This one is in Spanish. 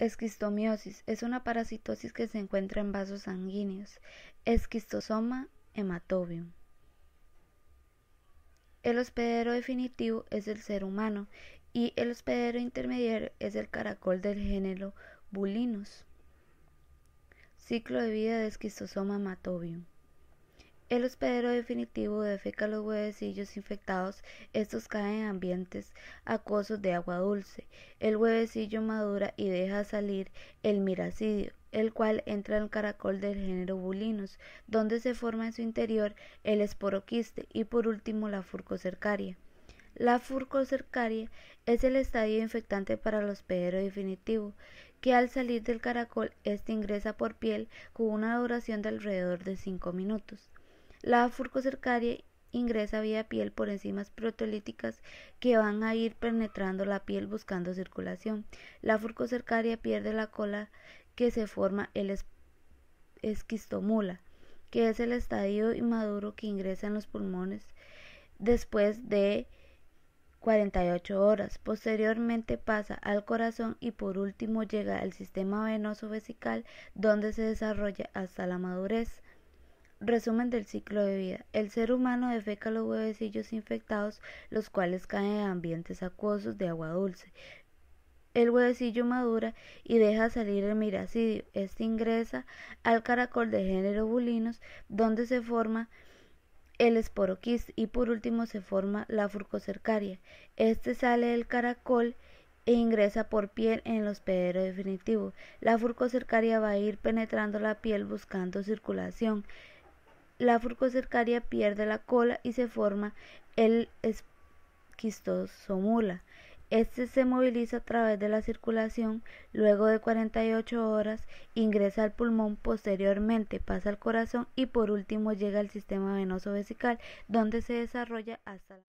Esquistomiosis es una parasitosis que se encuentra en vasos sanguíneos. Esquistosoma hematobium. El hospedero definitivo es el ser humano y el hospedero intermediario es el caracol del género Bulinus. Ciclo de vida de esquistosoma hematobium. El hospedero definitivo defeca los huevecillos infectados, estos caen en ambientes acuosos de agua dulce. El huevecillo madura y deja salir el miracidio, el cual entra el caracol del género bulinus, donde se forma en su interior el esporoquiste y por último la furcocercaria. La furcocercaria es el estadio infectante para el hospedero definitivo, que al salir del caracol éste ingresa por piel con una duración de alrededor de cinco minutos. La furcocercaria ingresa vía piel por enzimas proteolíticas que van a ir penetrando la piel buscando circulación. La furcocercaria pierde la cola que se forma el esquistomula, que es el estadio inmaduro que ingresa en los pulmones después de 48 horas. Posteriormente pasa al corazón y por último llega al sistema venoso vesical donde se desarrolla hasta la madurez. Resumen del ciclo de vida. El ser humano defeca los huevecillos infectados, los cuales caen en ambientes acuosos de agua dulce. El huevecillo madura y deja salir el miracidio. Este ingresa al caracol de género bulinos, donde se forma el esporoquis y por último se forma la furcocercaria. Este sale del caracol e ingresa por piel en el hospedero definitivo. La furcocercaria va a ir penetrando la piel buscando circulación la furcocercaria pierde la cola y se forma el esquistosomula. Este se moviliza a través de la circulación, luego de 48 horas ingresa al pulmón, posteriormente pasa al corazón y por último llega al sistema venoso vesical, donde se desarrolla hasta la